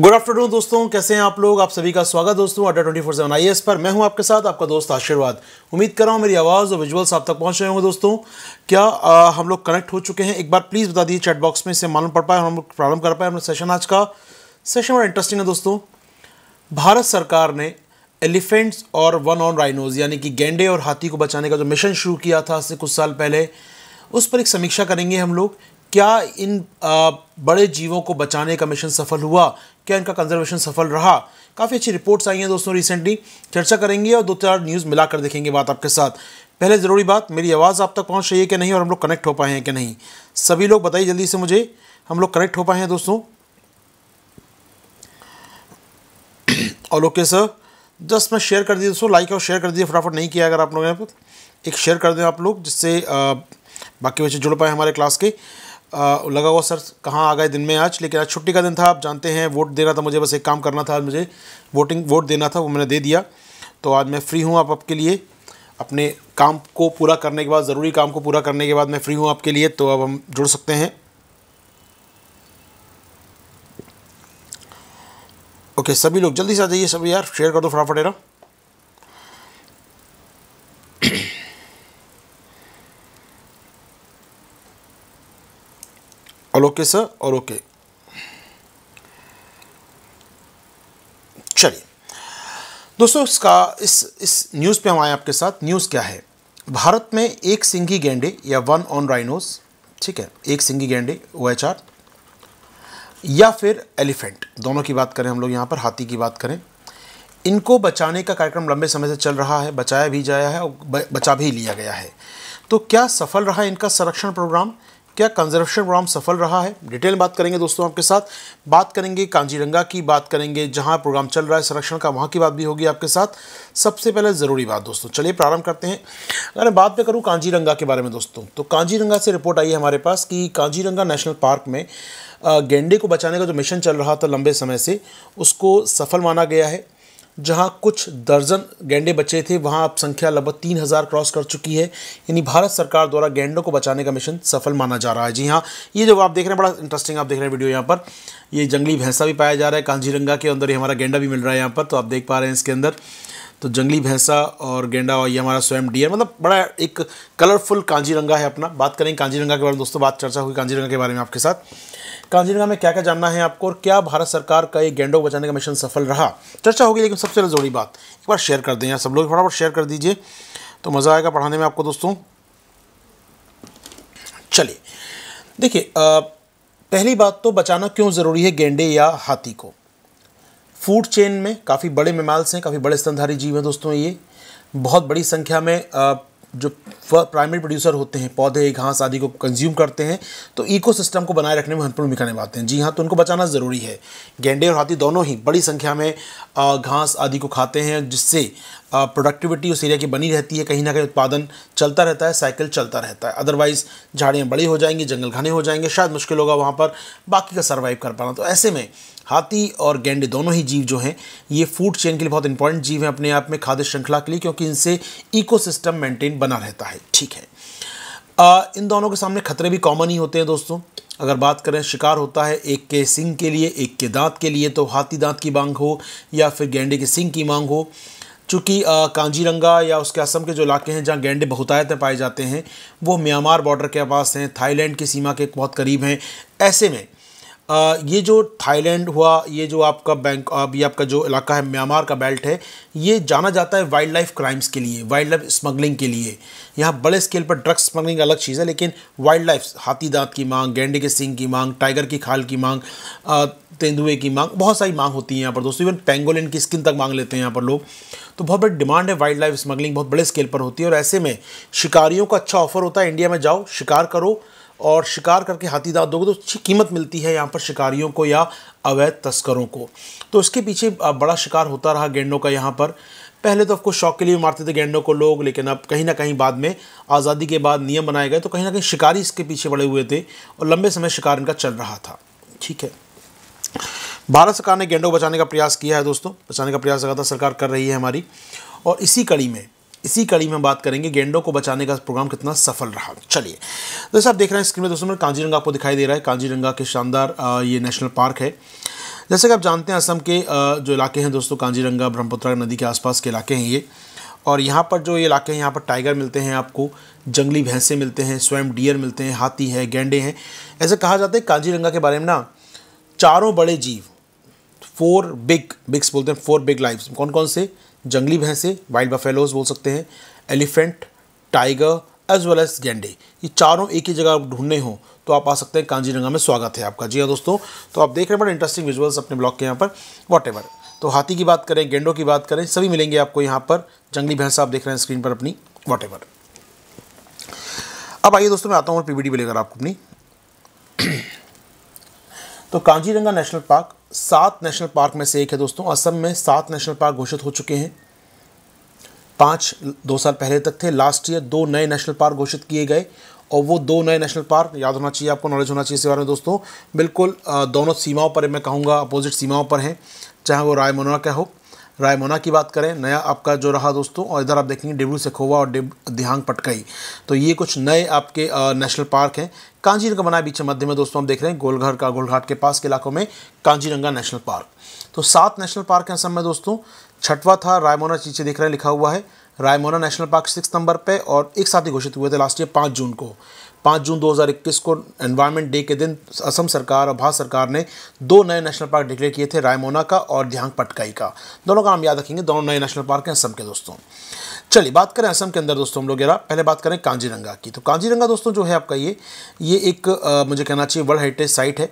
good afternoon दोस्तों कैसे हैं आप लोग आप सभी का स्वागत दोस्तों अड्डा twenty four seven I S पर मैं हूं आपके साथ आपका दोस्त आशीर्वाद उम्मीद कर रहा हूं मेरी आवाज़ और विजुअल्स आप तक पहुंच रहे होंगे दोस्तों क्या आ, हम लोग कनेक्ट हो चुके हैं एक बार प्लीज़ बता दीजिए चैट बॉक्स में इससे मालूम पड़ पाए हम लोग प्रारंभ कर पाए हमने सेशन आज का सेशन बड़ा इंटरेस्टिंग है दोस्तों भारत सरकार ने एलिफेंट्स और वन ऑन राइनोज यानी कि गेंडे और हाथी को बचाने का जो मिशन शुरू किया था आज से कुछ साल पहले उस पर एक समीक्षा करेंगे हम लोग क्या इन आ, बड़े जीवों को बचाने का मिशन सफल हुआ क्या इनका कंजर्वेशन सफल रहा काफ़ी अच्छी रिपोर्ट्स आई हैं दोस्तों रिसेंटली चर्चा करेंगे और दो चार न्यूज़ मिलाकर देखेंगे बात आपके साथ पहले ज़रूरी बात मेरी आवाज़ आप तक पहुँच रही है कि नहीं और हम लोग कनेक्ट हो पाए हैं कि नहीं सभी लोग बताइए जल्दी से मुझे हम लोग कनेक्ट हो पाए हैं दोस्तों और ओके सर जस्ट मैं शेयर कर दीजिए दोस्तों लाइक और शेयर कर दीजिए फटाफट नहीं किया अगर आप लोगों ने एक शेयर कर दें आप लोग जिससे बाकी बच्चे जुड़ पाए हमारे क्लास के आ, लगा हुआ सर कहाँ आ गए दिन में आज लेकिन आज छुट्टी का दिन था आप जानते हैं वोट देना था मुझे बस एक काम करना था आज मुझे वोटिंग वोट देना था वो मैंने दे दिया तो आज मैं फ्री हूँ आप आपके लिए अपने काम को पूरा करने के बाद ज़रूरी काम को पूरा करने के बाद मैं फ्री हूँ आपके लिए तो अब हम जुड़ सकते हैं ओके सभी लोग जल्दी से आ जाइए सभी यार शेयर कर दो फटाफट एरा all okay sir all okay चलिए दोस्तों इसका इस इस न्यूज़ पे हम आए आपके साथ न्यूज़ क्या है भारत में एक सिंगी गेंडे या वन ऑन राइनोस ठीक है एक सिंगी गेंडे ओ एच आर या फिर एलिफेंट दोनों की बात करें हम लोग यहाँ पर हाथी की बात करें इनको बचाने का कार्यक्रम लंबे समय से चल रहा है बचाया भी जाया है और बचा भी लिया गया है तो क्या सफल रहा इनका संरक्षण प्रोग्राम क्या कंजर्वेशन प्रोग्राम सफल रहा है डिटेल बात करेंगे दोस्तों आपके साथ बात करेंगे कांजीरंगा की बात करेंगे जहां प्रोग्राम चल रहा है संरक्षण का वहां की बात भी होगी आपके साथ सबसे पहले ज़रूरी बात दोस्तों चलिए प्रारंभ करते हैं अगर मैं बात मैं करूँ कांजीरंगा के बारे में दोस्तों तो कांजीरंगा से रिपोर्ट आई है हमारे पास कि कांजीरंगा नेशनल पार्क में गेंडे को बचाने का जो मिशन चल रहा था लंबे समय से उसको सफल माना गया है जहां कुछ दर्जन गैंडे बचे थे वहां अब संख्या लगभग तीन हज़ार क्रॉस कर चुकी है यानी भारत सरकार द्वारा गैंडों को बचाने का मिशन सफल माना जा रहा है जी हाँ ये जो आप देख रहे हैं बड़ा इंटरेस्टिंग आप देख रहे हैं वीडियो यहाँ पर ये जंगली भैंसा भी पाया जा रहा है कांजीरंगा के अंदर ही हमारा गेंडा भी मिल रहा है यहाँ पर तो आप देख पा रहे हैं इसके अंदर तो जंगली भैंसा और गेंडा और ये हमारा स्वयं डियर मतलब बड़ा एक कलरफुल कांजीरंगा है अपना बात करेंगे कांजीरंगा के बारे में दोस्तों बात चर्चा हुई कांजीरंगा के बारे में आपके साथ कांजीरंगा में क्या क्या जानना है आपको और क्या भारत सरकार का ये गेंडों को बचाने का मिशन सफल रहा चर्चा होगी लेकिन सबसे जरूरी बात एक बार शेयर कर दें यार सब लोग फटाफट शेयर कर दीजिए तो मज़ा आएगा पढ़ाने में आपको दोस्तों चलिए देखिए पहली बात तो बचाना क्यों ज़रूरी है गेंडे या हाथी को फूड चेन में काफ़ी बड़े मेमाल्स हैं काफ़ी बड़े स्तनधारी जीव हैं दोस्तों ये बहुत बड़ी संख्या में जो प्राइमरी प्रोड्यूसर होते हैं पौधे घास आदि को कंज्यूम करते हैं तो इकोसिस्टम को बनाए रखने में महत्वपूर्ण भूमिका निभाते हैं जी हाँ तो उनको बचाना ज़रूरी है गेंडे और हाथी दोनों ही बड़ी संख्या में घास आदि को खाते हैं जिससे प्रोडक्टिविटी उस एरिया की बनी रहती है कहीं ना कहीं उत्पादन चलता रहता है साइकिल चलता रहता है अदरवाइज़ झाड़ियाँ बड़ी हो जाएंगी जंगल घने हो जाएंगे शायद मुश्किल होगा वहाँ पर बाकी का सर्वाइव कर पाना तो ऐसे में हाथी और गेंडे दोनों ही जीव जो हैं ये फूड चेन के लिए बहुत इंपॉर्टेंट जीव हैं अपने आप में खाद्य श्रृंखला के लिए क्योंकि इनसे इकोसिस्टम मेंटेन बना रहता है ठीक है आ, इन दोनों के सामने खतरे भी कॉमन ही होते हैं दोस्तों अगर बात करें शिकार होता है एक के सिंग के लिए एक के दांत के लिए तो हाथी दांत की मांग हो या फिर गेंडे के सिंग की मांग हो चूँकि कांजीरंगा या उसके असम के जो इलाके हैं जहाँ गेंडे बहुतायत में पाए जाते हैं वो म्यांमार बॉर्डर के पास हैं थाईलैंड की सीमा के बहुत करीब हैं ऐसे में ये जो थाईलैंड हुआ ये जो आपका बैंक अब ये आपका जो इलाका है म्यांमार का बेल्ट है ये जाना जाता है वाइल्ड लाइफ क्राइम्स के लिए वाइल्ड लाइफ स्मगलिंग के लिए यहाँ बड़े स्केल पर ड्रग्स स्मगलिंग अलग चीज़ है लेकिन वाइल्ड लाइफ हाथी दांत की मांग गेंडे के सिंग की मांग टाइगर की खाल की मांग तेंदुए की मांग बहुत सारी मांग होती है यहाँ पर दोस्तों इवन पेंगोलिन की स्किन तक मांग लेते हैं यहाँ पर लोग तो बहुत बड़ी डिमांड है वाइल्ड लाइफ स्मगलिंग बहुत बड़े स्केल पर होती है और ऐसे में शिकारियों का अच्छा ऑफर होता है इंडिया में जाओ शिकार करो और शिकार करके हाथी दांत दोगे तो अच्छी कीमत मिलती है यहाँ पर शिकारियों को या अवैध तस्करों को तो इसके पीछे बड़ा शिकार होता रहा गेंडों का यहाँ पर पहले तो आपको शौक के लिए मारते थे गेंडों को लोग लेकिन अब कहीं ना कहीं बाद में आज़ादी के बाद नियम बनाए गए तो कहीं ना कहीं शिकारी इसके पीछे बड़े हुए थे और लंबे समय शिकार इनका चल रहा था ठीक है भारत सरकार ने गेंडों को बचाने का प्रयास किया है दोस्तों बचाने का प्रयास लगातार सरकार कर रही है हमारी और इसी कड़ी में इसी कड़ी में हम बात करेंगे गेंडों को बचाने का प्रोग्राम कितना सफल रहा चलिए तो जैसे आप देख रहे हैं स्क्रीन में दोस्तों में कांजीरंगा आपको दिखाई दे रहा है कांजीरंगा के शानदार ये नेशनल पार्क है जैसे कि आप जानते हैं असम के जो इलाके हैं दोस्तों कांजीरंगा ब्रह्मपुत्रा नदी के आसपास के इलाके हैं ये और यहाँ पर जो ये इलाके हैं यहाँ पर टाइगर मिलते हैं आपको जंगली भैंसें मिलते हैं स्वयं डियर मिलते हैं हाथी है गेंडे हैं ऐसे कहा जाता है कांजीरंगा के बारे में ना चारों बड़े जीव फोर बिग बिग्स बोलते हैं फोर बिग लाइव्स कौन कौन से जंगली भैंसे वाइल्ड बफेलोज बोल सकते हैं elephant tiger as well as गेंडे ये चारों एक ही जगह आप ढूंढने हो तो आप आ सकते हैं कांजीरंगा में स्वागत है आपका जी हाँ दोस्तों तो आप देख रहे हैं बड़े इंटरेस्टिंग विजुअल्स अपने ब्लॉग के यहाँ पर वॉट तो हाथी की बात करें गेंडों की बात करें सभी मिलेंगे आपको यहाँ पर जंगली भैंस आप देख रहे हैं स्क्रीन पर अपनी वॉट अब आइए दोस्तों मैं आता हूँ और पी पे लेकर आपको अपनी तो कांजीरंगा नेशनल पार्क सात नेशनल पार्क में से एक है दोस्तों असम में सात नेशनल पार्क घोषित हो चुके हैं पाँच दो साल पहले तक थे लास्ट ईयर दो नए नेशनल पार्क घोषित किए गए और वो दो नए नेशनल पार्क याद होना चाहिए आपको नॉलेज होना चाहिए इसके बारे में दोस्तों बिल्कुल दोनों सीमाओं पर मैं कहूँगा अपोजिट सीमाओं पर हैं चाहे वो मनोरा का हो रायमोना की बात करें नया आपका जो रहा दोस्तों और इधर आप देखेंगे डिब्रू सेखोवा और दिहांग पटकई तो ये कुछ नए आपके नेशनल पार्क हैं कांजीरंगा बीच मध्य में दोस्तों हम देख रहे हैं गोलघर का गोलघाट के पास के इलाकों में कांजीरंगा नेशनल पार्क तो सात नेशनल पार्क हैं असम में दोस्तों छठवा था रायमोना चीचे देख रहे हैं लिखा हुआ है Raimona national park six number पे और एक साथ ही घोषित हुए थे लास्ट ईयर पाँच जून को पाँच जून 2021 को एनवायरनमेंट डे के दिन असम सरकार और भारत सरकार ने दो नए नेशनल पार्क डिक्लेयर किए थे रायमोना का और ध्यांग पटकाई का दोनों का हम याद रखेंगे दोनों नए नेशनल पार्क हैं असम के दोस्तों चलिए बात करें असम के अंदर दोस्तों हम लोग यहाँ पहले बात करें कांजीरंगा की तो कांजीरंगा दोस्तों जो है आपका ये ये एक आ, मुझे कहना चाहिए वर्ल्ड हेरिटेज साइट है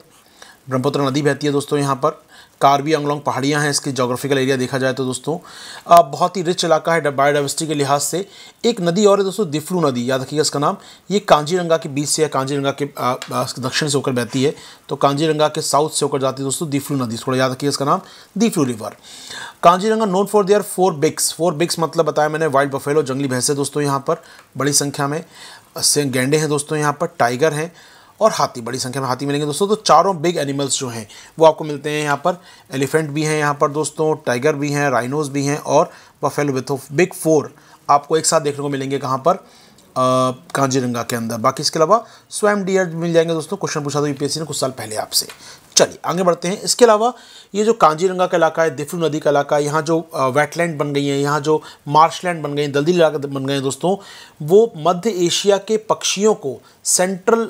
ब्रह्मपुत्र नदी बहती है दोस्तों यहाँ पर कार्बी अंगलोंग पहाड़ियाँ हैं इसके जोग्राफिकल एरिया देखा जाए तो दोस्तों बहुत ही रिच इलाका है बायोडाइवर्सिटी के लिहाज से एक नदी और है दोस्तों दिफ्लू नदी याद रखिएगा इसका नाम ये कांजीरंगा के बीच से या कांजीरंगा के दक्षिण से होकर बहती है तो कांजीरंगा के साउथ से होकर जाती है दोस्तों दिफ्लू नदी थोड़ा याद रखिएगा इसका नाम Diphlu river Kaziranga note for their four bigs four bigs मतलब बताया मैंने वाइल्ड बफेलो जंगली भैंसे दोस्तों यहाँ पर बड़ी संख्या में गेंडे हैं दोस्तों यहाँ पर टाइगर हैं और हाथी बड़ी संख्या में हाथी मिलेंगे दोस्तों तो चारों बिग एनिमल्स जो हैं वो आपको मिलते हैं यहाँ पर एलिफेंट भी हैं यहाँ पर दोस्तों टाइगर भी हैं राइनोज भी हैं और बफेल विथ बिग फोर आपको एक साथ देखने को मिलेंगे कहाँ पर कांजीरंगा के अंदर बाकी इसके अलावा स्वयं डियर मिल जाएंगे दोस्तों क्वेश्चन पूछा था तो यूपीएससी e ने कुछ साल पहले आपसे चलिए आगे बढ़ते हैं इसके अलावा ये जो कांजीरंगा का इलाका है दिफ्रू नदी का इलाका है यहाँ जो वेटलैंड बन गई है यहाँ जो मार्शलैंड बन गई हैं दलदली इलाका बन गए हैं दोस्तों वो मध्य एशिया के पक्षियों को सेंट्रल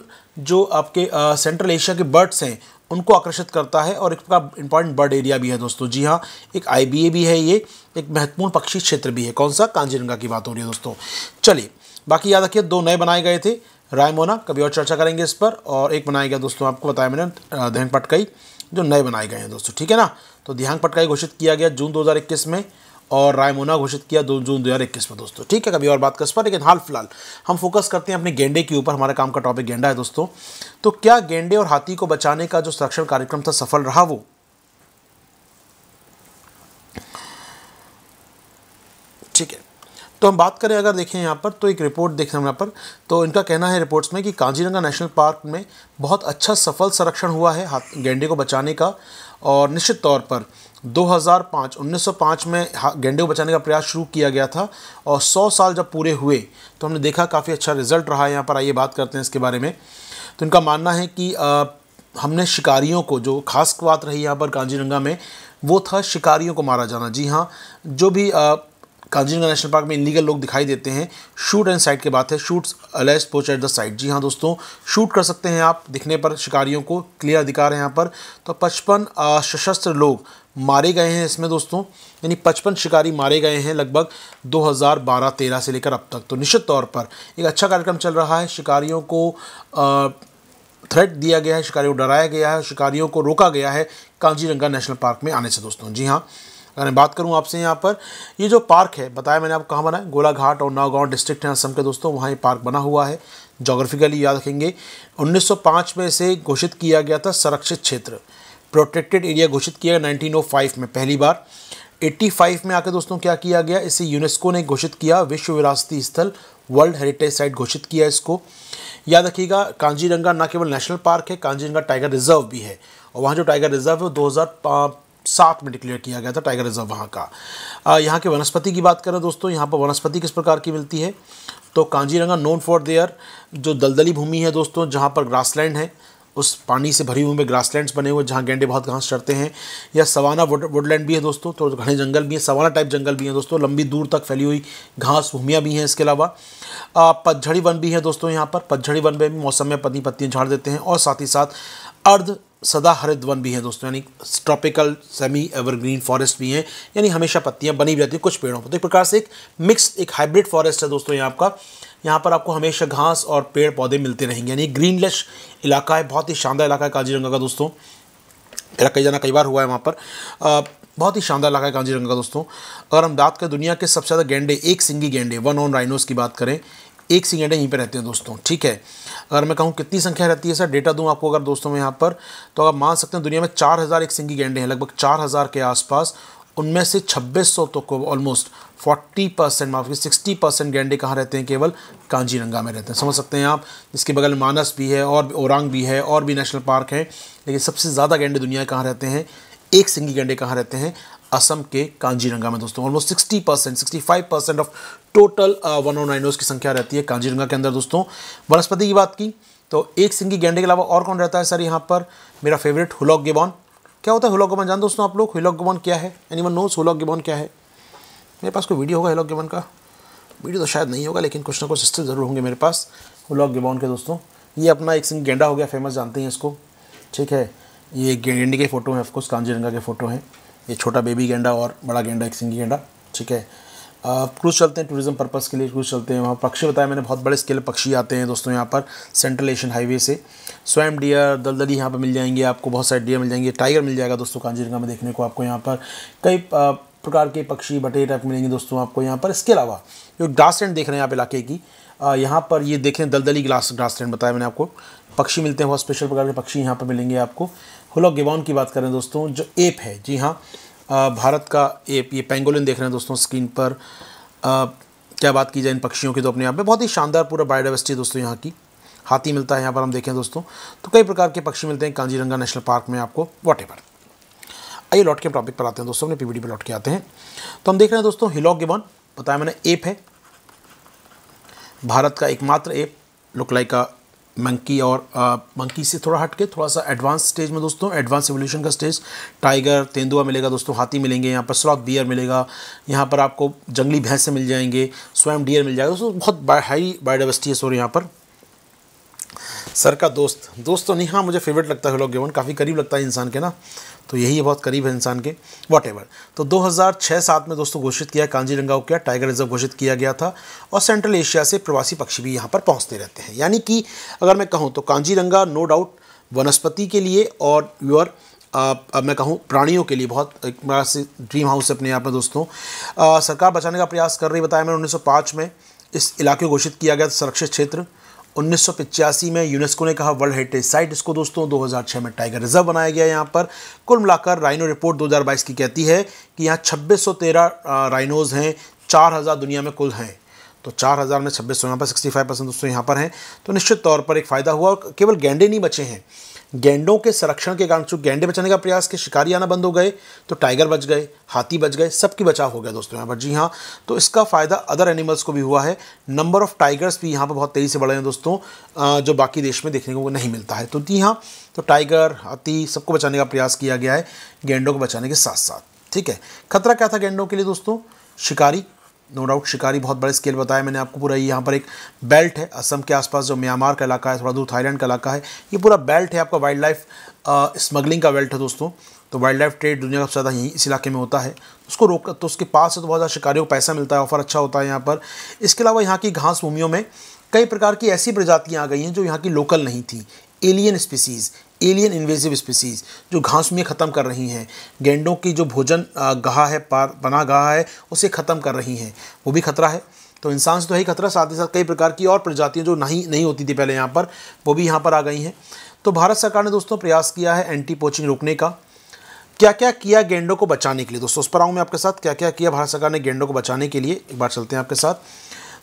जो आपके सेंट्रल एशिया के बर्ड्स हैं उनको आकर्षित करता है और एक प्रकार इंपॉर्टेंट बर्ड एरिया भी है दोस्तों जी हाँ एक आई भी है ये एक महत्वपूर्ण पक्षी क्षेत्र भी है कौन सा कांजीरंगा की बात हो रही है दोस्तों चलिए बाकी याद रखिए दो नए बनाए गए थे रायमोना कभी और चर्चा करेंगे इस पर और एक बनाया गया दोस्तों आपको बताया मैंने ध्यान पटकाई जो नए बनाए गए हैं दोस्तों ठीक है ना तो ध्यान पटकाई घोषित किया गया जून दो में और रायमोना घोषित किया दो जून इक्कीस में दोस्तों ठीक है कभी और बात कर इस पर लेकिन हाल फिलहाल हम फोकस करते हैं अपने गेंडे के ऊपर हमारे काम का टॉपिक गेंडा है दोस्तों तो क्या गेंडे और हाथी को बचाने का जो संरक्षण कार्यक्रम था सफल रहा वो ठीक है तो हम बात करें अगर देखें यहाँ पर तो एक रिपोर्ट देखें हम यहाँ पर तो इनका कहना है रिपोर्ट्स में कि काजीरंगा नेशनल पार्क में बहुत अच्छा सफल संरक्षण हुआ है हाथ गेंडे को बचाने का और निश्चित तौर पर 2005 1905 में गेंडे को बचाने का प्रयास शुरू किया गया था और 100 साल जब पूरे हुए तो हमने देखा काफ़ी अच्छा रिजल्ट रहा है यहाँ पर आइए बात करते हैं इसके बारे में तो इनका मानना है कि आ, हमने शिकारियों को जो खास बात रही यहाँ पर काजीरंगा में वो था शिकारियों को मारा जाना जी हाँ जो भी आ, काजीनगर नेशनल पार्क में इलीगल लोग दिखाई देते हैं शूट एंड साइट के बात है shoots alleged poach at the site जी हाँ दोस्तों शूट कर सकते हैं आप दिखने पर शिकारियों को क्लियर अधिकार है यहाँ पर तो पचपन सशस्त्र लोग मारे गए हैं इसमें दोस्तों यानी पचपन शिकारी मारे गए हैं लगभग 2012-13 से लेकर अब तक तो निश्चित तौर पर एक अच्छा कार्यक्रम चल रहा है शिकारियों को थ्रेट दिया गया है शिकारियों को डराया गया है शिकारियों को रोका गया है काजीरंगा नेशनल पार्क में आने से दोस्तों जी हाँ अगर मैं बात करूँ आपसे यहाँ पर ये जो पार्क है बताया मैंने आपको कहाँ बना है गोलाघाट और नौगांव डिस्ट्रिक्ट हैं असम के दोस्तों वहाँ ये पार्क बना हुआ है जोग्राफिकली याद रखेंगे 1905 में इसे घोषित किया गया था संरक्षित क्षेत्र प्रोटेक्टेड एरिया घोषित किया गया में पहली बार 85 में आके दोस्तों क्या किया गया इसे यूनेस्को ने घोषित किया विश्व विरासती स्थल वर्ल्ड हेरिटेज साइट घोषित किया इसको याद रखिएगा कांजीरंगा न केवल नेशनल पार्क है कांजीरंगा टाइगर रिजर्व भी है और वहाँ जो टाइगर रिजर्व है वो दो सात में डिक्लेयर किया गया था टाइगर रिजर्व वहाँ का यहाँ के वनस्पति की बात करें दोस्तों यहाँ पर वनस्पति किस प्रकार की मिलती है तो कांजीरंगा नोन फॉर देयर जो दलदली भूमि है दोस्तों जहाँ पर ग्रासलैंड है उस पानी से भरी हुई में ग्रासलैंड्स बने हुए जहाँ गेंडे बहुत घास चढ़ते हैं या सवाना वुड वुडलैंड भी है दोस्तों तो घने जंगल भी हैं सवाना टाइप जंगल भी हैं दोस्तों लंबी दूर तक फैली हुई घास भूमियाँ भी हैं इसके अलावा पतझड़ी वन भी है दोस्तों यहाँ पर पतझड़ी वन में भी मौसम में पत्नी पत्तियाँ झाड़ देते हैं और साथ ही साथ अर्ध सदा हरित वन भी है दोस्तों यानी ट्रॉपिकल सेमी एवरग्रीन फॉरेस्ट भी हैं यानी हमेशा पत्तियां बनी भी रहती हैं कुछ पेड़ों पर तो एक प्रकार से एक मिक्स एक हाइब्रिड फॉरेस्ट है दोस्तों यहाँ आपका यहाँ पर आपको हमेशा घास और पेड़ पौधे मिलते रहेंगे यानी ग्रीनलेश इलाका है बहुत ही शानदार इलाका है काजीरंगा का दोस्तों मेरा कई जाना कई बार हुआ है वहाँ पर आ, बहुत ही शानदार इलाका है काजीरंगा का दोस्तों अगर हम बात करें दुनिया के सबसे ज़्यादा गेंडे एक सिंगी गेंडे वन ऑन राइनोस की बात करें एक सेकेंड यहीं पर रहते हैं दोस्तों ठीक है अगर मैं कहूँ कितनी संख्या रहती है सर डेटा दूँ आपको अगर दोस्तों में यहाँ पर तो आप मान सकते हैं दुनिया में चार हज़ार एक सिंगी गैंडे हैं लगभग चार हज़ार के आसपास उनमें से सौ तो को ऑलमोस्ट फोर्टी परसेंट माफ की सिक्सटी परसेंट गेंडे कहाँ रहते हैं केवल कांजीरंगा में रहते हैं समझ सकते हैं आप इसके बगल मानस भी है और औरंग भी है और भी नेशनल पार्क है लेकिन सबसे ज़्यादा गेंडे दुनिया कहाँ रहते हैं एक सिंगी गेंडे कहाँ रहते हैं असम के कांजीरंगा में दोस्तों almost sixty percent sixty five percent of total one और नाइनोज की संख्या रहती है कांजीरंगा के अंदर दोस्तों वनस्पति की बात की तो एक सिंगी गेंडे के अलावा और कौन रहता है सर यहाँ पर मेरा फेवरेट हुलॉक गिबॉन क्या होता है हुलॉक गिबॉन जानते दोस्तों आप लोग हुलॉक गिबॉन क्या है any one knows hoolock gibbon क्या है मेरे पास कोई वीडियो होगा हुलॉक गिबॉन का वीडियो तो शायद नहीं होगा लेकिन कुछ ना कुछ स्टिल ज़रूर होंगे मेरे पास हुलॉक गिबॉन के दोस्तों ये अपना एक सिंगी गेंडा हो गया फेमस जानते हैं इसको ठीक है ये गेंडे के फ़ोटो हैं ऑफकोर्स कांजीरंगा के फ़ोटो हैं ये छोटा बेबी गेंडा और बड़ा गेंडा एक सिंगी गेंडा ठीक है क्रूज़ चलते हैं टूरिज्म पर्पज़ के लिए क्रूज़ चलते हैं वहाँ पक्षी बताया मैंने बहुत बड़े स्केल पक्षी आते हैं दोस्तों यहाँ पर सेंट्रल एशियन हाईवे से स्वयं डियर दलदली यहाँ पर मिल जाएंगे आपको बहुत सारे डियर मिल जाएंगे टाइगर मिल जाएगा दोस्तों कांजीरंगा में देखने को आपको यहाँ पर कई प्रकार के पक्षी बटेर टाइप मिलेंगे दोस्तों आपको यहाँ पर इसके अलावा जो ग्रास लैंड देख रहे हैं आप इलाके की यहाँ पर ये देखें दलदली ग्लास ग्रास लैंड बताया मैंने आपको पक्षी मिलते हैं बहुत स्पेशल प्रकार के पक्षी यहाँ पर मिलेंगे आपको हुलॉक गिबॉन की बात करें दोस्तों जो एप है जी हाँ भारत का एप ये पेंगोलिन देख रहे हैं दोस्तों स्क्रीन पर आ, क्या बात की जाए इन पक्षियों की तो अपने यहाँ में बहुत ही शानदार पूरा बायोडाइवर्सिटी दोस्तों यहाँ की हाथी मिलता है यहाँ पर हम देखें दोस्तों तो कई प्रकार के पक्षी मिलते हैं कांजीरंगा नेशनल पार्क में आपको वॉट आइए लौट के टॉपिक पर आते हैं दोस्तों अपने पीवीडी पर लौट के आते हैं तो हम देख रहे हैं दोस्तों हिलॉक गिबॉन बताया मैंने एप है भारत का एकमात्र लाइक अ मंकी और मंकी से थोड़ा हट के थोड़ा सा एडवांस स्टेज में दोस्तों एडवांस एवोल्यूशन का स्टेज टाइगर तेंदुआ मिलेगा दोस्तों हाथी मिलेंगे यहाँ पर स्लॉक बियर मिलेगा यहाँ पर आपको जंगली भैंसें मिल जाएंगे स्वयं डियर मिल जाएगा दोस्तों बहुत हाई बायोडावर्सिटी है सॉरी यहाँ पर सर का दोस्त दोस्त तो नहीं हाँ मुझे फेवरेट लगता है लोग गेवन काफ़ी करीब लगता है इंसान के ना तो यही है बहुत करीब है इंसान के वॉट एवर तो 2006-7 में दोस्तों घोषित किया कांजीरंगा को टाइगर रिजर्व घोषित किया गया था और सेंट्रल एशिया से प्रवासी पक्षी भी यहाँ पर पहुँचते रहते हैं यानी कि अगर मैं कहूँ तो कांजीरंगा नो डाउट वनस्पति के लिए और योर अब मैं कहूँ प्राणियों के लिए बहुत एक बड़ा से ड्रीम हाउस है अपने आप में दोस्तों आ, सरकार बचाने का प्रयास कर रही बताया मैंने 1905 में इस इलाके को घोषित किया गया संरक्षित क्षेत्र उन्नीस में यूनेस्को ने कहा वर्ल्ड हेरिटेज साइट इसको दोस्तों 2006 में टाइगर रिजर्व बनाया गया यहाँ पर कुल मिलाकर राइनो रिपोर्ट 2022 की कहती है कि यहाँ 2613 राइनोज हैं 4000 दुनिया में कुल हैं तो 4000 में 2600 यहाँ पर 65 परसेंट दोस्तों यहाँ पर हैं तो निश्चित तौर पर एक फ़ायदा हुआ और केवल गेंडे नहीं बचे हैं गेंडों के संरक्षण के कारण चूँकि गेंडे बचाने का प्रयास के शिकारी आना बंद हो गए तो टाइगर बच गए हाथी बच गए सबकी बचाव हो गया दोस्तों यहाँ पर जी हाँ तो इसका फ़ायदा अदर एनिमल्स को भी हुआ है नंबर ऑफ़ टाइगर्स भी यहाँ पर बहुत तेज़ी से बढ़े हैं दोस्तों जो बाकी देश में देखने को नहीं मिलता है तो जी हाँ तो टाइगर हाथी सबको बचाने का प्रयास किया गया है गेंडों को बचाने के साथ साथ ठीक है खतरा क्या था गेंडों के लिए दोस्तों शिकारी नो डाउट शिकारी बहुत बड़े स्केल बताया मैंने आपको पूरा यहाँ पर एक बेल्ट है असम के आसपास जो म्यांमार का इलाका है थोड़ा दूर थाईलैंड का इलाका है ये पूरा बेल्ट है आपका वाइल्ड लाइफ स्मगलिंग का बेल्ट है दोस्तों तो वाइल्ड लाइफ ट्रेड दुनिया का सबसे ज़्यादा यहीं इस इलाके में होता है उसको रोक तो उसके पास से तो बहुत ज़्यादा शिकारियों को पैसा मिलता है ऑफर अच्छा होता है यहाँ पर इसके अलावा यहाँ की घास भूमियों में कई प्रकार की ऐसी प्रजातियाँ आ गई हैं जो यहाँ की लोकल नहीं थी alien species alien invasive species जो घास में ख़त्म कर रही हैं गेंडों की जो भोजन गहा है पार बना गहा है उसे ख़त्म कर रही हैं वो भी खतरा है तो इंसान से तो यही ही खतरा साथ ही साथ कई प्रकार की और प्रजातियाँ जो नहीं नहीं होती थी पहले यहाँ पर वो भी यहाँ पर आ गई हैं तो भारत सरकार ने दोस्तों प्रयास किया है एंटी पोचिंग रोकने का क्या क्या किया गेंडों को बचाने के लिए दोस्तों उस पर आऊँ मैं आपके साथ क्या क्या किया भारत सरकार ने गेंडों को बचाने के लिए एक बार चलते हैं आपके साथ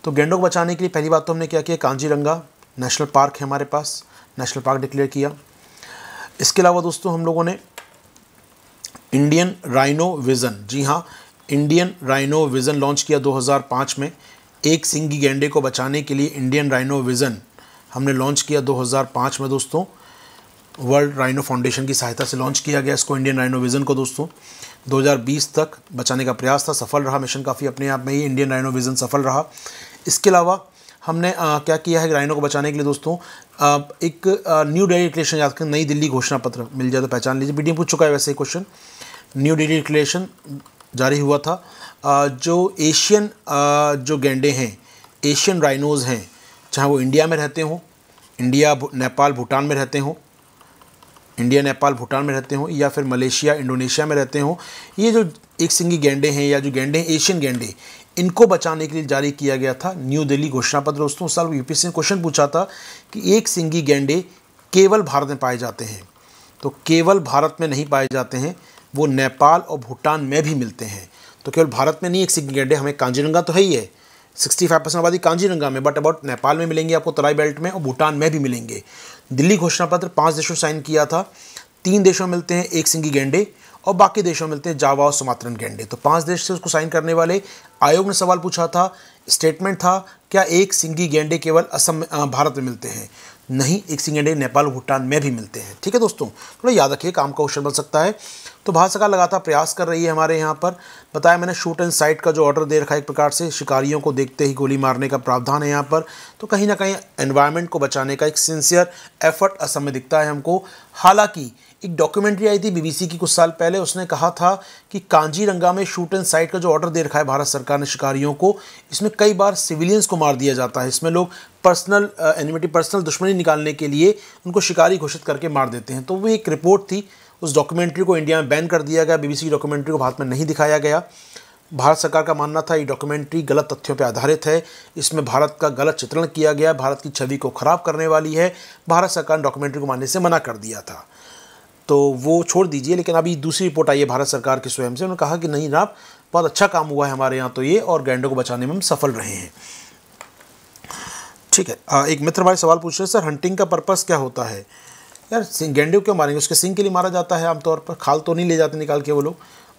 तो गेंडों को बचाने के लिए पहली बात तो हमने क्या किया कांजीरंगा नेशनल पार्क है हमारे पास नेशनल पार्क डिक्लेयर किया इसके अलावा दोस्तों हम लोगों ने इंडियन राइनो विज़न जी हाँ इंडियन राइनो विज़न लॉन्च किया 2005 में एक सिंगी गेंडे को बचाने के लिए इंडियन राइनो विज़न हमने लॉन्च किया 2005 में दोस्तों वर्ल्ड राइनो फाउंडेशन की सहायता से लॉन्च किया गया इसको इंडियन राइनो विज़न को दोस्तों 2020 तक बचाने का प्रयास था सफल रहा मिशन काफ़ी अपने आप में ही इंडियन राइनो विज़न सफल रहा इसके अलावा हमने आ, क्या किया है ग्रामीणों को बचाने के लिए दोस्तों आ, एक न्यू डेली डिक्लेशन याद कर नई दिल्ली घोषणा पत्र मिल जाए तो पहचान लीजिए बी पूछ चुका है वैसे क्वेश्चन न्यू डेली डिक्लेशन जारी हुआ था आ, जो एशियन जो गेंडे हैं एशियन राइनोज़ हैं चाहे वो इंडिया में रहते हों इंडिया नेपाल भूटान में रहते हों इंडिया नेपाल भूटान में रहते हों या फिर मलेशिया इंडोनेशिया में रहते हों ये जो एक सिंगी गेंडे हैं या जो गेंडे हैं एशियन गेंडे इनको बचाने के लिए जारी किया गया था न्यू दिल्ली घोषणा पत्र दोस्तों साल यूपीएससी ने क्वेश्चन पूछा था कि एक सिंगी गेंडे केवल भारत में पाए जाते हैं तो केवल भारत में नहीं पाए जाते हैं वो नेपाल और भूटान में भी मिलते हैं तो केवल भारत में नहीं एक सिंगी गेंडे हमें कांजीरंगा तो है ही है सिक्सटी फाइव परसेंट आबादी कांजीरंगा में बट अबाउट नेपाल में मिलेंगे आपको तराई बेल्ट में और भूटान में भी मिलेंगे दिल्ली घोषणा पत्र पाँच देशों साइन किया था तीन देशों मिलते हैं एक सिंगी गेंडे और बाकी देशों में मिलते हैं जावा और सुमात्रन गेंडे तो पांच देश से उसको साइन करने वाले आयोग ने सवाल पूछा था स्टेटमेंट था क्या एक सिंगी गेंडे केवल असम भारत में मिलते हैं नहीं एक सिंगी गेंडे नेपाल भूटान में भी मिलते हैं ठीक है दोस्तों थोड़ा याद रखिए काम का क्वेश्चन बन सकता है तो भारत सरकार लगातार प्रयास कर रही है हमारे यहाँ पर बताया मैंने शूट एंड साइट का जो ऑर्डर दे रखा है एक प्रकार से शिकारियों को देखते ही गोली मारने का प्रावधान है यहाँ पर तो कहीं ना कहीं एनवायरनमेंट को बचाने का एक सिंसियर एफर्ट असम में दिखता है हमको हालांकि एक डॉक्यूमेंट्री आई थी बीबीसी की कुछ साल पहले उसने कहा था कि कांजीरंगा में शूट एंड साइट का जो ऑर्डर दे रखा है भारत सरकार ने शिकारियों को इसमें कई बार सिविलियंस को मार दिया जाता है इसमें लोग पर्सनल एनिमिटी पर्सनल दुश्मनी निकालने के लिए उनको शिकारी घोषित करके मार देते हैं तो वो एक रिपोर्ट थी उस डॉक्यूमेंट्री को इंडिया में बैन कर दिया गया बीबीसी की डॉक्यूमेंट्री को भारत में नहीं दिखाया गया भारत सरकार का मानना था ये डॉक्यूमेंट्री गलत तथ्यों पर आधारित है इसमें भारत का गलत चित्रण किया गया भारत की छवि को खराब करने वाली है भारत सरकार ने डॉक्यूमेंट्री को मानने से मना कर दिया था तो वो छोड़ दीजिए लेकिन अभी दूसरी रिपोर्ट आई है भारत सरकार के स्वयं से उन्होंने कहा कि नहीं जनाब बहुत अच्छा काम हुआ है हमारे यहाँ तो ये और गैंडों को बचाने में हम सफल रहे हैं ठीक है एक मित्र भाई सवाल पूछ रहे हैं सर हंटिंग का पर्पस क्या होता है यार गेंडे क्यों मारेंगे उसके सिंह के लिए मारा जाता है आमतौर पर खाल तो नहीं ले जाते निकाल के वो लोग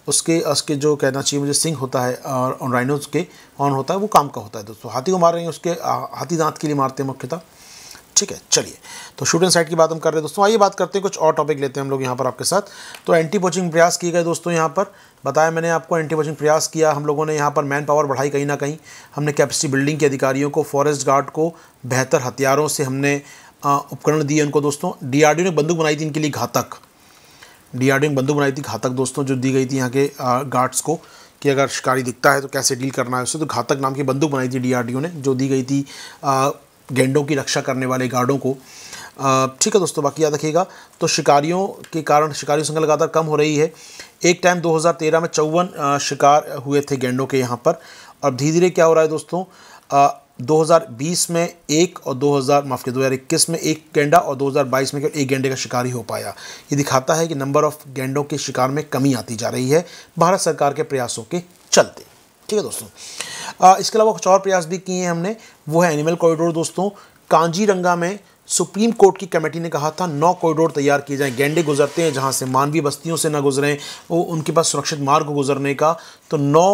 उसके उसके जो कहना चाहिए मुझे सिंग होता है और राइनोज के ऑन होता है वो काम का होता है दोस्तों हाथी को मार रहे हैं उसके हाथी दांत के लिए मारते हैं मुख्यतः ठीक है चलिए तो शूट एंड साइड की बात हम कर रहे हैं दोस्तों आइए बात करते हैं कुछ और टॉपिक लेते हैं हम लोग यहाँ पर आपके साथ तो एंटी पोचिंग प्रयास किए गए दोस्तों यहाँ पर बताया मैंने आपको एंटी पोचिंग प्रयास किया हम लोगों ने यहाँ पर मैन पावर बढ़ाई कहीं ना कहीं हमने कैपेसिटी बिल्डिंग के अधिकारियों को फॉरेस्ट गार्ड को बेहतर हथियारों से हमने उपकरण दिए उनको दोस्तों डी ने बंदूक बनाई थी इनके लिए घातक डी ने बंदूक बनाई थी घातक दोस्तों जो दी गई थी यहाँ के गार्ड्स को कि अगर शिकारी दिखता है तो कैसे डील करना है उससे तो घातक नाम की बंदूक बनाई थी डी ने जो दी गई थी गेंडों की रक्षा करने वाले गार्डों को ठीक है दोस्तों बाकी याद रखिएगा तो शिकारियों के कारण शिकारियों संख्या लगातार कम हो रही है एक टाइम 2013 में चौवन शिकार हुए थे गेंडों के यहाँ पर और धीरे धीरे क्या हो रहा है दोस्तों आ, 2020 में एक और 2000 माफ़ कीजिए इक्कीस में एक गेंडा और 2022 में एक गेंडे का शिकार ही हो पाया ये दिखाता है कि नंबर ऑफ़ गेंडों के शिकार में कमी आती जा रही है भारत सरकार के प्रयासों के चलते ठीक है दोस्तों आ, इसके अलावा कुछ और प्रयास भी किए हैं हमने वो है एनिमल कॉरिडोर दोस्तों कांजीरंगा में सुप्रीम कोर्ट की कमेटी ने कहा था नौ कॉरिडोर तैयार किए जाएं गेंडे गुजरते हैं जहाँ से मानवीय बस्तियों से ना गुजरें वो उनके पास सुरक्षित मार्ग गुजरने का तो नौ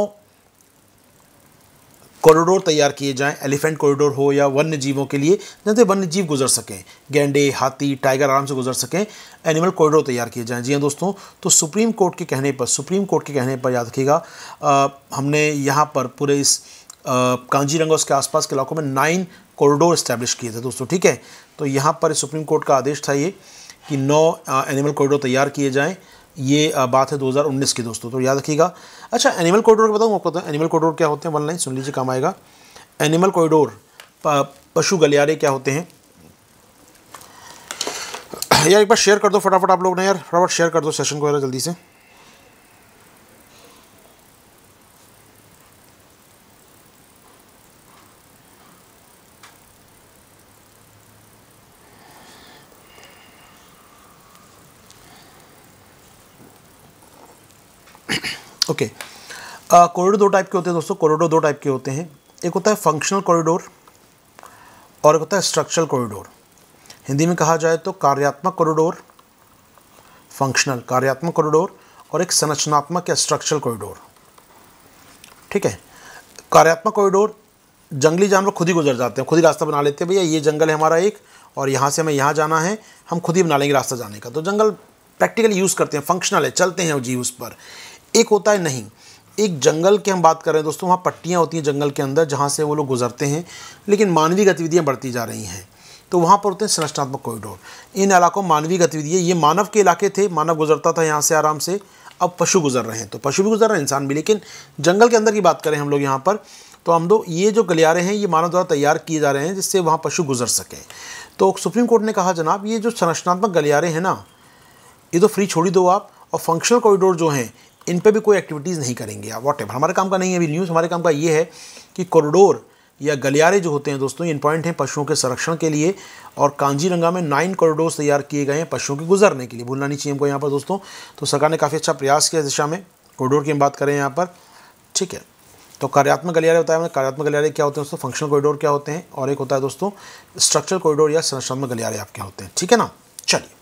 कॉरिडोर तैयार किए जाएं एलिफेंट कॉरिडोर हो या वन्य जीवों के लिए जहाँ से वन्य जीव गुजर सकें गेंडे हाथी टाइगर आराम से गुजर सकें एनिमल कॉरिडोर तैयार किए जाएं जी हाँ दोस्तों तो सुप्रीम कोर्ट के कहने पर सुप्रीम कोर्ट के कहने पर याद रखिएगा हमने यहाँ पर पूरे इस रंग उसके आसपास के इलाकों में नाइन कॉरिडोर इस्टेब्लिश किए थे दोस्तों ठीक है तो यहाँ पर सुप्रीम कोर्ट का आदेश था ये कि नौ एनिमल कॉरिडोर तैयार किए जाएँ ये बात है 2019 की दोस्तों तो याद रखिएगा अच्छा एनिमल कॉरिडोर के बताऊँ आपको तो एनिमल कॉरिडोर क्या होते हैं वन लाइन सुन लीजिए काम आएगा एनिमल कॉरिडोर पशु गलियारे क्या होते हैं यार एक बार शेयर कर दो फटाफट आप लोग ने यार फटाफट शेयर कर दो सेशन को यार जल्दी से कॉरिडोर दो टाइप के होते हैं दोस्तों कॉरिडोर दो टाइप के होते हैं एक होता है फंक्शनल कॉरिडोर और एक होता है स्ट्रक्चरल कॉरिडोर हिंदी में कहा जाए तो कार्यात्मक कॉरिडोर फंक्शनल कार्यात्मक कॉरिडोर और एक संरचनात्मक या स्ट्रक्चरल कॉरिडोर ठीक है कार्यात्मक कॉरिडोर जंगली जानवर खुद ही गुजर जाते हैं खुद ही रास्ता बना लेते हैं भैया ये जंगल है हमारा एक और यहाँ से हमें यहाँ जाना है हम खुद ही बना लेंगे रास्ता जाने का तो जंगल प्रैक्टिकली यूज़ करते हैं फंक्शनल है चलते हैं जीव उस पर एक होता है नहीं एक जंगल की हम बात कर रहे हैं दोस्तों वहाँ पट्टियाँ होती हैं जंगल के अंदर जहाँ से वो लोग गुजरते हैं लेकिन मानवीय गतिविधियाँ बढ़ती जा रही हैं तो वहाँ पर होते हैं संरचनात्मक कॉरिडोर इन इलाकों मानवीय गतिविधियाँ ये मानव के इलाके थे मानव गुजरता था यहाँ से आराम से अब पशु गुजर रहे हैं तो पशु भी गुजर रहे हैं इंसान भी लेकिन जंगल के अंदर की बात करें हम लोग यहाँ पर तो हम लोग ये जो गलियारे हैं ये मानव द्वारा तैयार किए जा रहे हैं जिससे वहाँ पशु गुजर सकें तो सुप्रीम कोर्ट ने कहा जनाब ये जो संरचनात्मक गलियारे हैं ना ये तो फ्री छोड़ी दो आप और फंक्शनल कॉरिडोर जो हैं इन पर भी कोई एक्टिविटीज़ नहीं करेंगे या वॉट हमारे काम का नहीं है अभी न्यूज़ हमारे काम का ये है कि कॉरिडोर या गलियारे जो होते हैं दोस्तों इन पॉइंट हैं पशुओं के संरक्षण के लिए और कांजीरंगा में नाइन कॉरिडोर्स तैयार किए गए हैं पशुओं के गुजरने के लिए भूलना नहीं चाहिए हमको यहाँ पर दोस्तों तो सरकार ने काफ़ी अच्छा प्रयास किया इस दिशा में कॉरिडोर की हम बात करें यहाँ पर ठीक है तो कार्यात्मक गलियारे बताया मैंने कार्यात्मक गलियारे क्या होते हैं दोस्तों फंक्शनल कॉरिडोर क्या होते हैं और एक होता है दोस्तों स्ट्रक्चरल कॉरिडोर या संरक्षात्मक गलियारे आपके होते हैं ठीक है ना चलिए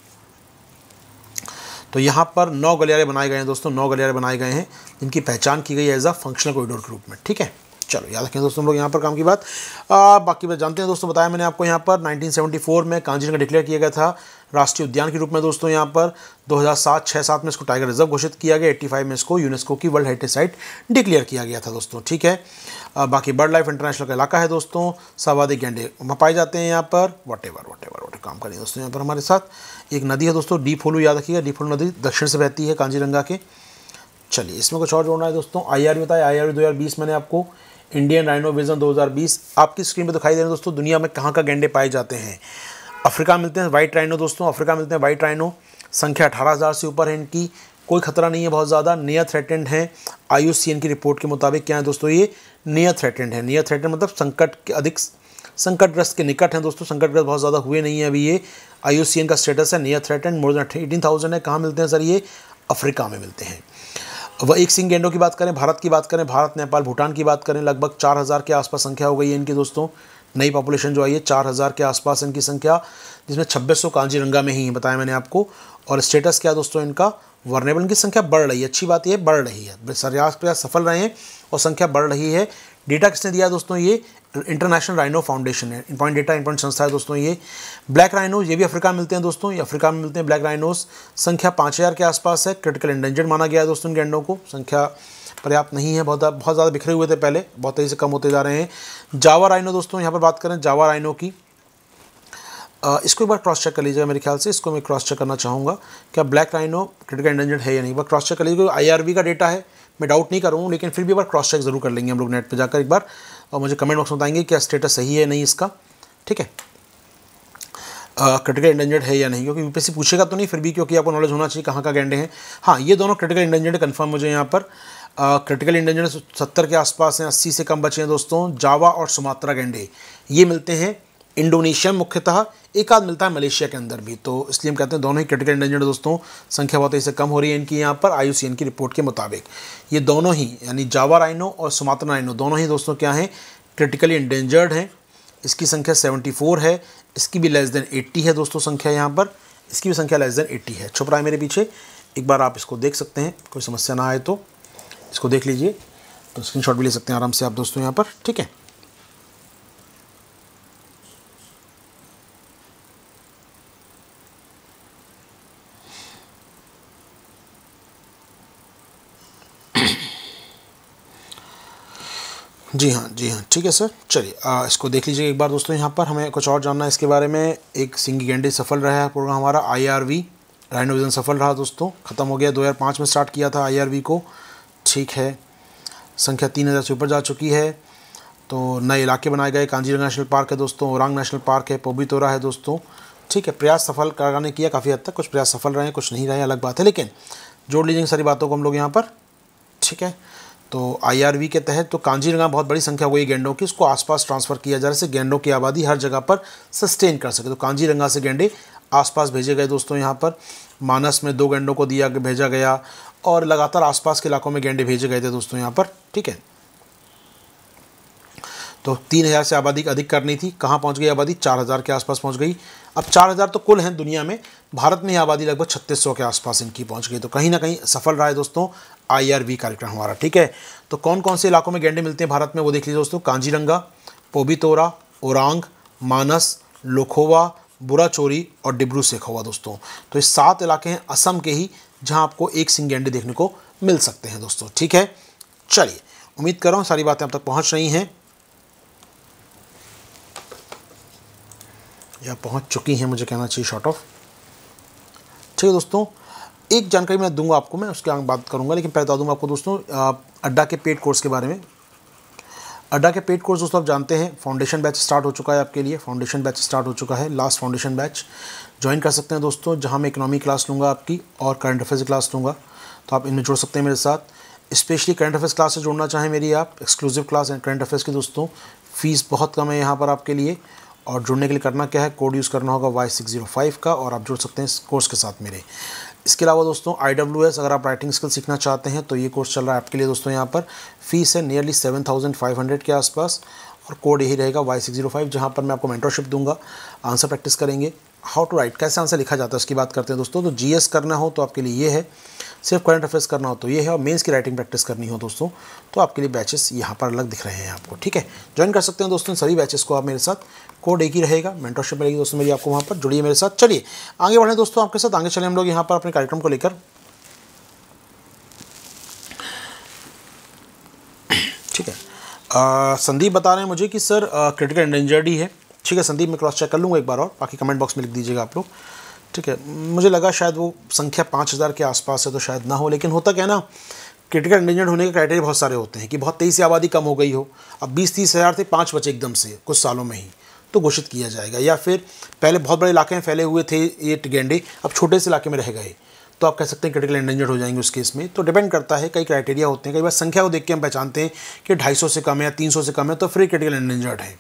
तो यहाँ पर नौ गलियारे बनाए गए हैं दोस्तों नौ गलियारे बनाए गए हैं जिनकी पहचान की गई है एज अ फंक्शनल कॉरिडोर के रूप में ठीक है चलो याद रखें दोस्तों हम लोग यहाँ पर काम की बात आ, बाकी बात जानते हैं दोस्तों बताया मैंने आपको यहाँ पर 1974 में का डिक्लेयर किया गया था राष्ट्रीय उद्यान के रूप में दोस्तों यहाँ पर 2007 6 7 में इसको टाइगर रिजर्व घोषित किया गया 85 में इसको यूनेस्को की वर्ल्ड हेरिटेज साइट डिक्लेयर किया गया था दोस्तों ठीक है आ, बाकी बर्ड लाइफ इंटरनेशनल का इलाका है दोस्तों सर्वाधिक गेंडे पाए जाते हैं यहाँ पर whatever whatever what काम करें दोस्तों यहाँ पर हमारे साथ एक नदी है दोस्तों डीप होलू याद रखिएगा डीप होलू नदी दक्षिण से बहती है कांजीरंगा के चलिए इसमें कुछ और जोड़ना है दोस्तों आई आर बताया आई आर दो मैंने आपको इंडियन राइनो विजन 2020 आपकी स्क्रीन पर दिखाई दे रहे हैं दोस्तों दुनिया में कहाँ का गेंडे पाए जाते हैं अफ्रीका मिलते हैं वाइट राइनो दोस्तों अफ्रीका मिलते हैं वाइट राइनो संख्या अठारह हज़ार से ऊपर है इनकी कोई खतरा नहीं है बहुत ज़्यादा नियर थ्रेटेंड है आई की रिपोर्ट के मुताबिक क्या है दोस्तों ये नियर थ्रेटेंड है नियर थ्रेटेंड मतलब संकट के अधिक संकटग्रस्त के निकट हैं दोस्तों संकटग्रस्त बहुत ज़्यादा हुए नहीं है अभी ये आई का स्टेटस है near threatened more than eighteen thousand है कहाँ मिलते हैं सर ये अफ्रीका में मिलते हैं वह एक सिंह गेंडों की बात करें भारत की बात करें भारत नेपाल भूटान की बात करें लगभग चार हज़ार के आसपास संख्या हो गई है इनकी दोस्तों नई पॉपुलेशन जो आई है चार हज़ार के आसपास इनकी संख्या जिसमें छब्बीस सौ कांजीरंगा में ही है बताया मैंने आपको और स्टेटस क्या दोस्तों इनका वर्नेबल इनकी संख्या बढ़ रही है अच्छी बात यह बढ़ रही है सरयास प्रयास सफल रहे हैं और संख्या बढ़ रही है डेटा किसने दिया दोस्तों ये इंटरनेशनल राइनो फाउंडेशन है इनपॉइंट डेटा इनपॉइंट संस्था है दोस्तों ये ब्लैक राइनोज ये भी अफ्रीका में मिलते हैं दोस्तों ये अफ्रीका में मिलते हैं ब्लैक राइनोज संख्या पाँच हज़ार के आसपास है क्रिटिकल इंडेंजर्ड माना गया है दोस्तों इनके अंडों को संख्या पर्याप्त नहीं है बहुत बहुत ज़्यादा बिखरे हुए थे पहले बहुत तेज़ी से कम होते जा रहे हैं जावा राइनो दोस्तों यहाँ पर बात करें जावा राइनो की इसको एक बार क्रॉस चेक कर लीजिएगा मेरे ख्याल से इसको मैं क्रॉस चेक करना चाहूँगा क्या ब्लैक राइनो क्रिटिकल इंडेंजेंट है या नहीं एक बार क्रॉस चेक कर लीजिए आई का डेटा है मैं डाउट नहीं करूँगा लेकिन फिर भी एक बार क्रॉस चेक जरूर कर लेंगे हम लोग नेट पर जाकर एक बार और मुझे कमेंट बॉक्स में बताएंगे क्या स्टेटस सही है नहीं इसका ठीक है क्रिटिकल इंडेंजेंट है या नहीं क्योंकि यूपीएससी पूछेगा तो नहीं फिर भी क्योंकि आपको नॉलेज होना चाहिए कहाँ का गेंडे हैं हाँ ये दोनों क्रिटिकल इंडेंजेंट कन्फर्म मुझे यहाँ पर क्रिटिकल इंडेंजेंट सत्तर के आसपास हैं अस्सी से कम बचे हैं दोस्तों जावा और सुमात्रा गेंडे ये मिलते हैं इंडोनेशिया मुख्यतः एक आध मिलता है मलेशिया के अंदर भी तो इसलिए हम कहते हैं दोनों ही क्रिटिकल इंडेंजर्ड दोस्तों संख्या बहुत इससे कम हो रही है इनकी यहाँ पर आयु की रिपोर्ट के मुताबिक ये दोनों ही यानी जावा राइनो और सुमात्रा राइनो दोनों ही दोस्तों क्या हैं क्रिटिकली इंडेंजर्ड हैं इसकी संख्या 74 है इसकी भी लेस देन 80 है दोस्तों संख्या यहाँ पर इसकी भी संख्या लेस देन 80 है छुप रहा है मेरे पीछे एक बार आप इसको देख सकते हैं कोई समस्या ना आए तो इसको देख लीजिए तो स्क्रीनशॉट भी ले सकते हैं आराम से आप दोस्तों यहाँ पर ठीक है जी हाँ जी हाँ ठीक है सर चलिए इसको देख लीजिए एक बार दोस्तों यहाँ पर हमें कुछ और जानना है इसके बारे में एक सिंगी गैंडी सफल रहा है प्रोग्राम हमारा आई आर वी राइनोविजन सफल रहा दोस्तों ख़त्म हो गया 2005 में स्टार्ट किया था आई को ठीक है संख्या तीन हज़ार से ऊपर जा चुकी है तो नए इलाके बनाए गए कांजीरंगा नेशनल पार्क है दोस्तों औरंग नेशनल पार्क है तोरा है दोस्तों ठीक है प्रयास सफल कराने किया काफ़ी हद तक कुछ प्रयास सफल रहे हैं कुछ नहीं रहे अलग बात है लेकिन जोड़ लीजिए सारी बातों को हम लोग यहाँ पर ठीक है तो आईआरवी के तहत तो कांजीरंगा बहुत बड़ी संख्या हो गई गेंडों की उसको आसपास ट्रांसफ़र किया जा रहा है गेंडों की आबादी हर जगह पर सस्टेन कर सके तो कांजीरंगा से गेंडे आसपास भेजे गए दोस्तों यहाँ पर मानस में दो गेंडों को दिया भेजा गया और लगातार आसपास के इलाकों में गेंडे भेजे गए थे दोस्तों यहाँ पर ठीक है तो तीन हज़ार से आबादी अधिक करनी थी कहाँ पहुँच गई आबादी चार हज़ार के आसपास पहुँच गई अब चार हज़ार तो कुल हैं दुनिया में भारत में आबादी लगभग छत्तीस सौ के आसपास इनकी पहुँच गई तो कहीं ना कहीं सफल रहा है दोस्तों आई कार्यक्रम हमारा ठीक है तो कौन कौन से इलाकों में गेंडे मिलते हैं भारत में वो देख लीजिए दोस्तों कांजीरंगा पोबीतोरा ओरांग मानस लोखोवा बुरा चोरी और डिब्रू सेखोवा दोस्तों तो ये सात इलाके हैं असम के ही जहाँ आपको एक सिंह गेंडे देखने को मिल सकते हैं दोस्तों ठीक है चलिए उम्मीद कर रहा हूँ सारी बातें अब तक पहुँच रही हैं या पहुंच चुकी हैं मुझे कहना चाहिए शॉर्ट ऑफ ठीक है दोस्तों एक जानकारी मैं दूंगा आपको मैं उसके आगे बात करूंगा लेकिन पहले बता दूंगा आपको दोस्तों अड्डा के पेड कोर्स के बारे में अड्डा के पेड कोर्स दोस्तों आप जानते हैं फाउंडेशन बैच स्टार्ट हो चुका है आपके लिए फाउंडेशन बैच स्टार्ट हो चुका है लास्ट फाउंडेशन बैच ज्वाइन कर सकते हैं दोस्तों जहाँ मैं इकनॉमी क्लास लूँगा आपकी और करंट अफेयर्स क्लास लूँगा तो आप इनमें जुड़ सकते हैं मेरे साथ स्पेशली करंट अफेयर्स क्लास से जुड़ना चाहें मेरी आप exclusive class and current affairs की दोस्तों फ़ीस बहुत कम है यहाँ पर आपके लिए और जुड़ने के लिए करना क्या है कोड यूज़ करना होगा वाई सिक्स जीरो फाइव का और आप जुड़ सकते हैं इस कोर्स के साथ मेरे इसके अलावा दोस्तों आई डब्ल्यू एस अगर आप राइटिंग स्किल सीखना चाहते हैं तो ये कोर्स चल रहा है आपके लिए दोस्तों यहाँ पर फीस है nearly seven thousand five hundred के आसपास और कोड यही रहेगा वाई सिक्स जीरो फाइव जहाँ पर मैं आपको मेंटरशिप दूंगा आंसर प्रैक्टिस करेंगे हाउ टू राइट कैसे आंसर लिखा जाता है उसकी बात करते हैं दोस्तों तो जीएस करना हो तो आपके लिए ये है सिर्फ करंट अफेयर्स करना हो तो ये है और मेंस की राइटिंग प्रैक्टिस करनी हो दोस्तों तो आपके लिए बैचेस यहाँ पर अलग दिख रहे हैं आपको ठीक है ज्वाइन कर सकते हैं दोस्तों सभी बैचेस को आप मेरे साथ कोड एक ही रहेगा मेंटरशिप मिलेगी दोस्तों मेरी आपको वहाँ पर जुड़िए मेरे साथ चलिए आगे बढ़ें दोस्तों आपके साथ आगे चले हम लोग यहाँ पर अपने कार्यक्रम को लेकर ठीक है संदीप बता रहे हैं मुझे कि सर क्रिटिकल एंडेंजर्ड ही है ठीक है संदीप मैं क्रॉस चेक कर लूँगा एक बार और बाकी कमेंट बॉक्स में लिख दीजिएगा आप लोग ठीक है मुझे लगा शायद वो संख्या पाँच हज़ार के आसपास है तो शायद ना हो लेकिन होता क्या ना क्रिटिकल इंडिजेंट होने के क्राइटेरिया बहुत सारे होते हैं कि बहुत तेजी से आबादी कम हो गई हो अब बीस तीस हज़ार थे पाँच बचे एकदम से कुछ सालों में ही तो घोषित किया जाएगा या फिर पहले बहुत बड़े इलाके में फैले हुए थे ये टिगेंडे अब छोटे से इलाके में रह गए तो आप कह सकते हैं क्रिटिकल इंडेंजर्ड हो जाएंगे उस केस में तो डिपेंड करता है कई क्राइटेरिया होते हैं कई बार संख्या को देख के हम पहचानते हैं कि ढाई से कम है या तीन से कम है तो फिर क्रिटिकल इंडेंजर्ड है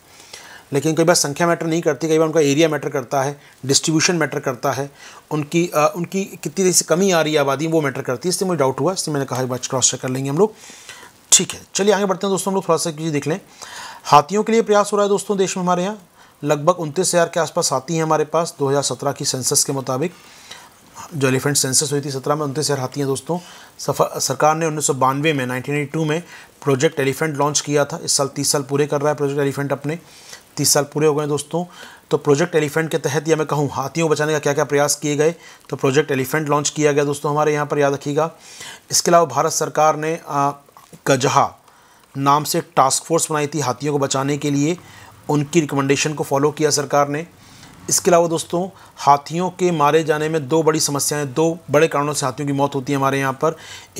लेकिन कई बार संख्या मैटर नहीं करती कई बार उनका एरिया मैटर करता है डिस्ट्रीब्यूशन मैटर करता है उनकी आ, उनकी कितनी देर से कमी आ रही है आबादी वो मैटर करती है इससे मुझे डाउट हुआ इसलिए मैंने कहा एक बार क्रॉस चेक कर लेंगे हम लोग ठीक है चलिए आगे बढ़ते हैं दोस्तों हम लोग थोड़ा सा चीज़ देख लें हाथियों के लिए प्रयास हो रहा है दोस्तों देश में हमारे यहाँ लगभग उनतीस हज़ार के आसपास हाथी हैं हमारे पास दो की सेंसस के मुताबिक जो एलिफेंट सेंसस हुई थी सत्रह में उनतीस हज़ार हाथी हैं दोस्तों सफा सरकार ने उन्नीस में 1982 में प्रोजेक्ट एलिफेंट लॉन्च किया था इस साल तीस साल पूरे कर रहा है प्रोजेक्ट एलिफेंट अपने तीस साल पूरे हो गए दोस्तों तो प्रोजेक्ट एलिफेंट के तहत या मैं कहूँ हाथियों को बचाने का क्या क्या प्रयास किए गए तो प्रोजेक्ट एलिफेंट लॉन्च किया गया दोस्तों हमारे यहाँ पर याद रखिएगा इसके अलावा भारत सरकार ने गजहा नाम से टास्क फोर्स बनाई थी हाथियों को बचाने के लिए उनकी रिकमेंडेशन को फॉलो किया सरकार ने इसके अलावा दोस्तों हाथियों के मारे जाने में दो बड़ी समस्याएं दो बड़े कारणों से हाथियों की मौत होती है हमारे यहाँ पर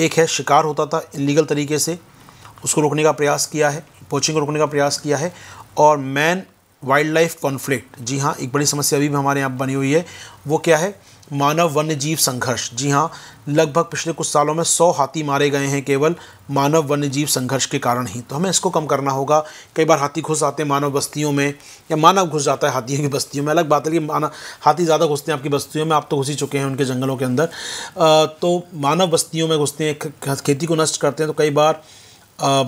एक है शिकार होता था इलीगल तरीके से उसको रोकने का प्रयास किया है पोचिंग को रोकने का प्रयास किया है और मैन वाइल्ड लाइफ कॉन्फ्लिक्ट जी हाँ एक बड़ी समस्या अभी भी हमारे यहाँ बनी हुई है वो क्या है मानव वन्य जीव संघर्ष जी हाँ लगभग पिछले कुछ सालों में सौ हाथी मारे गए हैं केवल मानव वन्य जीव संघर्ष के कारण ही तो हमें इसको कम करना होगा कई बार हाथी घुस आते हैं मानव बस्तियों में या मानव घुस जाता है हाथियों की बस्तियों में अलग बात है कि मानव हाथी ज़्यादा घुसते हैं आपकी बस्तियों में आप तो घुस ही चुके हैं उनके जंगलों के अंदर आ, तो मानव बस्तियों में घुसते हैं खेती को नष्ट करते हैं तो कई बार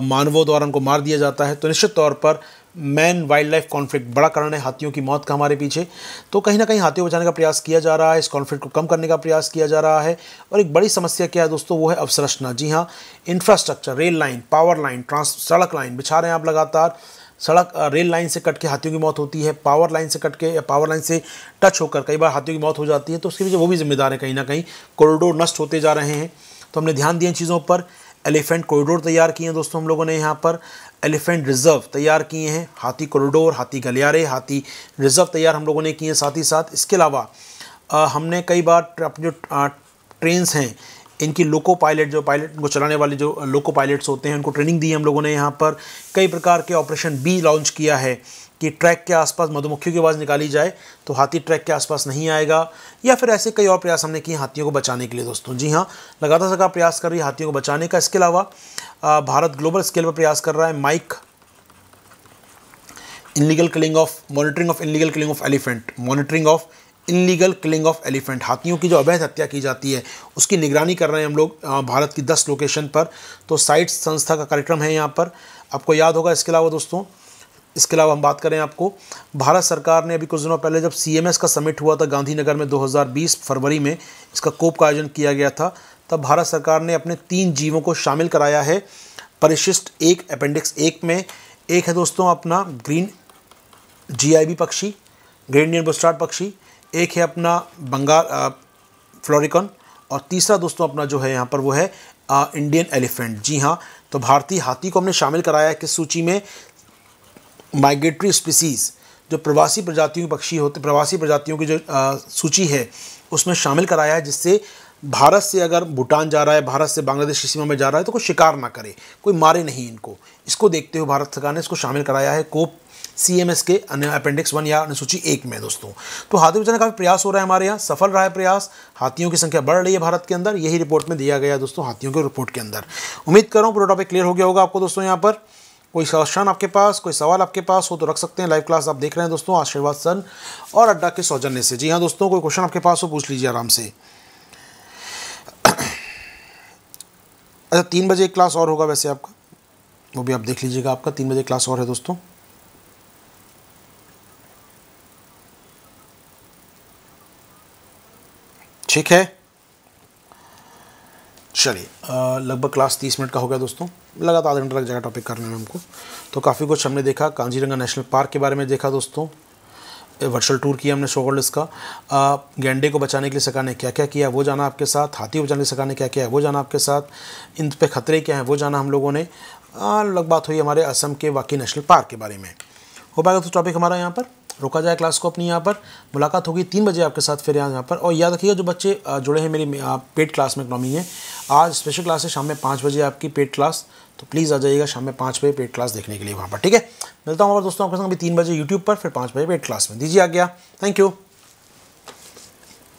मानवों द्वारा उनको मार दिया जाता है तो निश्चित तौर पर मैन वाइल्ड लाइफ कॉन्फ्लिक्ट बड़ा कारण है हाथियों की मौत का हमारे पीछे तो कहीं ना कहीं हाथियों बचाने का प्रयास किया जा रहा है इस कॉन्फ्लिक्ट को कम करने का प्रयास किया जा रहा है और एक बड़ी समस्या क्या है दोस्तों वो है अवसरचना जी हाँ infrastructure rail line power line trans सड़क लाइन बिछा रहे हैं आप लगातार सड़क रेल लाइन से कट के हाथियों की मौत होती है पावर लाइन से कट के या पावर लाइन से टच होकर कई बार हाथियों की मौत हो जाती है तो उसके पीछे वो भी जिम्मेदार है कहीं ना कहीं कॉरिडोर नष्ट होते जा रहे हैं तो हमने ध्यान दिया इन चीज़ों पर एलिफेंट कॉरिडोर तैयार किए हैं दोस्तों हम लोगों ने यहाँ पर एलिफेंट रिजर्व तैयार किए हैं हाथी कॉरिडोर हाथी गलियारे हाथी रिजर्व तैयार हम लोगों ने किए हैं साथ ही साथ इसके अलावा हमने कई बार अपनी जो ट्रेन्स हैं इनकी लोको पायलट जो पायलट को चलाने वाले जो लोको पायलट्स होते हैं उनको ट्रेनिंग दी है हम लोगों ने यहाँ पर कई प्रकार के ऑपरेशन बी लॉन्च किया है कि ट्रैक के आसपास मधुमक्खियों की आवाज़ निकाली जाए तो हाथी ट्रैक के आसपास नहीं आएगा या फिर ऐसे कई और प्रयास हमने किए हाथियों को बचाने के लिए दोस्तों जी हाँ लगातार सरकार प्रयास कर रही है हाथियों को बचाने का इसके अलावा भारत ग्लोबल स्केल पर प्रयास कर रहा है MIKE illegal killing of monitoring of illegal killing of elephant monitoring of illegal killing of elephant हाथियों की जो अवैध हत्या की जाती है उसकी निगरानी कर रहे हैं हम लोग भारत की दस लोकेशन पर तो साइट्स संस्था का कार्यक्रम है यहाँ पर आपको याद होगा इसके अलावा दोस्तों इसके अलावा हम बात करें आपको भारत सरकार ने अभी कुछ दिनों पहले जब सी का समिट हुआ था गांधीनगर में 2020 फरवरी में इसका कोप का आयोजन किया गया था तब भारत सरकार ने अपने तीन जीवों को शामिल कराया है परिशिष्ट एक अपेंडिक्स एक में एक है दोस्तों अपना ग्रीन जीआईबी पक्षी ग्रीन इंडियन बुस्टार्ड पक्षी एक है अपना बंगाल फ्लोरिकॉन और तीसरा दोस्तों अपना जो है यहाँ पर वो है आ, इंडियन एलिफेंट जी हाँ तो भारतीय हाथी को हमने शामिल कराया है किस सूची में माइग्रेटरी स्पीसीज़ जो प्रवासी प्रजातियों के पक्षी होते प्रवासी प्रजातियों की जो सूची है उसमें शामिल कराया है जिससे भारत से अगर भूटान जा रहा है भारत से बांग्लादेश सीमा में जा रहा है तो कोई शिकार ना करे कोई मारे नहीं इनको इसको देखते हुए भारत सरकार ने इसको शामिल कराया है कोप सी एम एस के अपेंडिक्स वन या अनुसूची एक में दोस्तों तो हाथी बचाने का प्रयास हो रहा है हमारे यहाँ सफल रहा है प्रयास हाथियों की संख्या बढ़ रही है भारत के अंदर यही रिपोर्ट में दिया गया दोस्तों हाथियों के रिपोर्ट के अंदर उम्मीद कर रहा हूँ पूरा टॉपिक क्लियर हो गया होगा आपको दोस्तों यहाँ पर कोई सवाल आपके पास कोई सवाल आपके पास हो तो रख सकते हैं लाइव क्लास आप देख रहे हैं दोस्तों आशीर्वाद सन और अड्डा के सौजन्य से जी हाँ दोस्तों कोई क्वेश्चन आपके पास हो पूछ लीजिए आराम से अच्छा तीन बजे एक क्लास और होगा वैसे आपका वो भी आप देख लीजिएगा आपका तीन बजे क्लास और है दोस्तों ठीक है चलिए लगभग क्लास तीस मिनट का हो गया दोस्तों लगातार आधा घंटा लग जाएगा टॉपिक करने में हमको तो काफ़ी कुछ हमने देखा कांजीरंगा नेशनल पार्क के बारे में देखा दोस्तों वर्चुअल टूर किया हमने शोगोल्ड इसका गेंडे को बचाने के लिए सरकार ने क्या क्या किया वो जाना आपके साथ हाथी को बचाने के लिए सरकार ने क्या किया वो जाना आपके साथ इन पे खतरे क्या हैं वो जाना हम लोगों ने अलग बात हुई हमारे असम के वाकई नेशनल पार्क के बारे में हो पाएगा तो टॉपिक हमारा यहाँ पर रोका जाए क्लास को अपनी यहाँ पर मुलाकात होगी तीन बजे आपके साथ फिर यहाँ पर और याद रखिएगा जो बच्चे जुड़े हैं मेरी पेड क्लास में इकनॉमी है आज स्पेशल क्लास है शाम में पाँच बजे आपकी पेड क्लास तो प्लीज़ आ जाइएगा शाम में पाँच बजे पेड क्लास देखने के लिए वहाँ पर ठीक है मिलता हूँ और दोस्तों आपके संग अभी तीन बजे यूट्यूब पर फिर पाँच बजे पेड क्लास में दीजिए आ गया थैंक यू